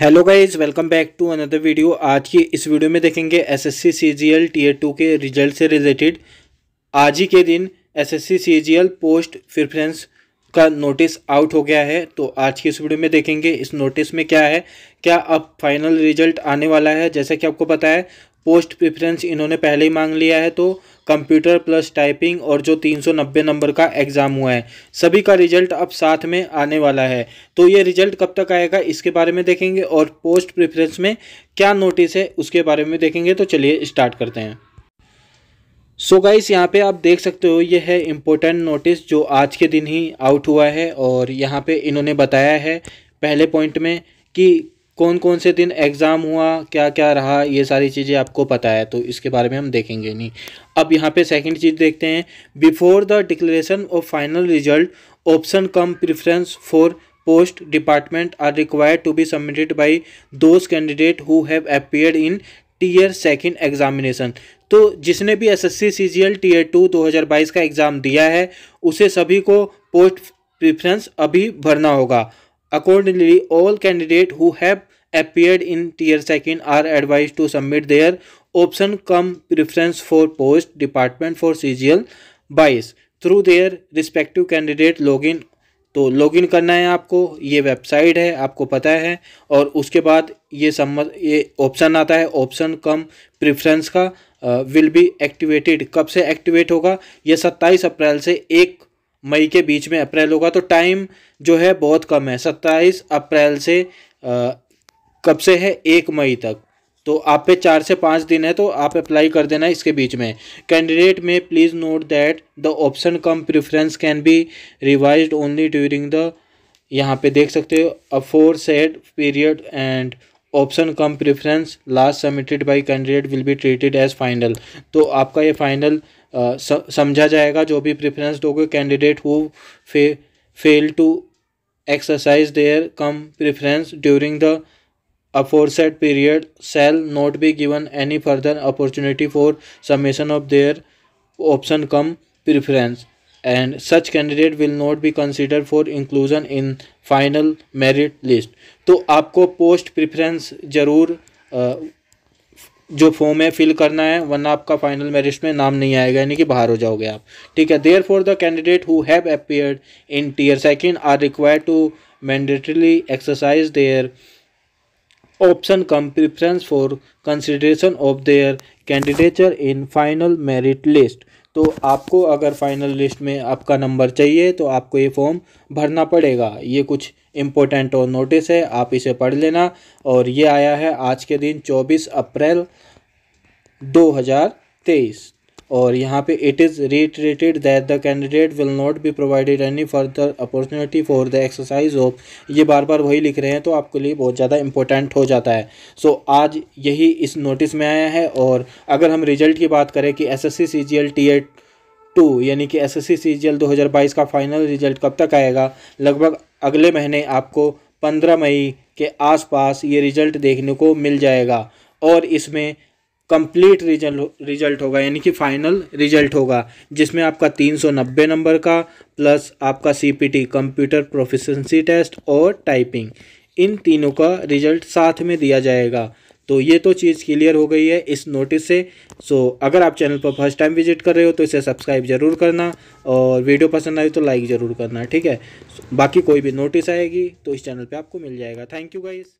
hello guys welcome back to another video आज की इस वीडियो में देखेंगे एसएससी सीजीएल टीयर टू के रिजल्ट से रिलेटेड आज ही के दिन एसएससी सीजीएल पोस्ट प्रिफ्रेंस का नोटिस आउट हो गया है तो आज की इस वीडियो में देखेंगे इस नोटिस में क्या है क्या अब फाइनल रिजल्ट आने वाला है जैसा कि आपको पता है पोस्ट प्रेफरेंस इन्होंने पहले ही मांग लिया है तो कंप्यूटर प्लस टाइपिंग और जो 390 नंबर का एग्ज़ाम हुआ है सभी का रिजल्ट अब साथ में आने वाला है तो ये रिजल्ट कब तक आएगा इसके बारे में देखेंगे और पोस्ट प्रेफरेंस में क्या नोटिस है उसके बारे में देखेंगे तो चलिए स्टार्ट करते हैं सो so गाइस यहाँ पे आप देख सकते हो ये है इम्पोर्टेंट नोटिस जो आज के दिन ही आउट हुआ है और यहाँ पे इन्होंने बताया है पहले पॉइंट में कि कौन कौन से दिन एग्ज़ाम हुआ क्या क्या रहा ये सारी चीज़ें आपको पता है तो इसके बारे में हम देखेंगे नहीं अब यहाँ पे सेकंड चीज़ देखते हैं before the declaration of final result option cum preference for post department are required to be submitted by those candidate who have appear in tier second examination तो जिसने भी S S C C G L tier two दो हज़ार बाईस का exam दिया है उसे सभी को पोस्ट प्रिफ्रेंस अभी भरना होगा Accordingly, all candidate who have appeared in tier second are advised to submit their option come preference for post department for CGL bias through their respective candidate login तो login करना है आपको ये website है आपको पता है और उसके बाद ये सम ये ऑप्शन आता है ऑप्शन कम प्रेफरेंस का विल बी एक्टिवेटेड कब से एक्टिवेट होगा ये 27 अप्रैल से एक मई के बीच में अप्रैल होगा तो टाइम जो है बहुत कम है सत्ताईस अप्रैल से आ, कब से है एक मई तक तो आप पे चार से पाँच दिन है तो आप अप्लाई कर देना इसके बीच में कैंडिडेट में please note that the option cum preference can be revise only during the यहाँ पे देख सकते हो aforesaid period and option cum preference last submitted by candidate will be treated as final तो आपका ये फाइनल समझा जाएगा जो भी प्रेफरेंस दोगे कैंडिडेट हु फे fail to exercise their cum preference during the set period shall not be given any further opportunity for submission of their option cum preference and such candidate will not be consider for inclusion in final merit list तो आपको post preference जरूर जो form है fill करना है वरना आपका final merit में नाम नहीं आएगा यानी कि बाहर हो जाओगे आप ठीक है therefore the candidate who have appeared in tier second are require to mandatorily exercise their option cum preference for consideration of their candidature in final merit list तो आपको अगर फाइनल लिस्ट में आपका नंबर चाहिए तो आपको ये form भरना पड़ेगा ये कुछ इम्पोर्टेंट और नोटिस है आप इसे पढ़ लेना और ये आया है आज के दिन 24 अप्रैल 2023 और यहाँ पे it is reiterated that the candidate will not be provided any further opportunity for the exercise of ये बार बार वही लिख रहे हैं तो आपके लिए बहुत ज़्यादा इंपॉर्टेंट हो जाता है सो so, आज यही इस नोटिस में आया है और अगर हम रिजल्ट की बात करें कि S S C C G L tier two यानी कि S S C C G L दो हज़ार बाईस का फाइनल रिजल्ट कब तक आएगा लगभग अगले महीने आपको पंद्रह मई के आसपास ये रिज़ल्ट देखने को मिल जाएगा और इसमें कंप्लीट रिजल्ट रिजल्ट होगा यानी कि फाइनल रिजल्ट होगा जिसमें आपका 390 नंबर का प्लस आपका सीपीटी कंप्यूटर प्रोफिशंसी टेस्ट और टाइपिंग इन तीनों का रिजल्ट साथ में दिया जाएगा तो ये तो चीज़ क्लियर हो गई है इस नोटिस से सो अगर आप चैनल पर फर्स्ट टाइम विजिट कर रहे हो तो इसे सब्सक्राइब जरूर करना और वीडियो पसंद आए तो लाइक ज़रूर करना ठीक है बाकी कोई भी नोटिस आएगी तो इस चैनल पे आपको मिल जाएगा थैंक यू गाइस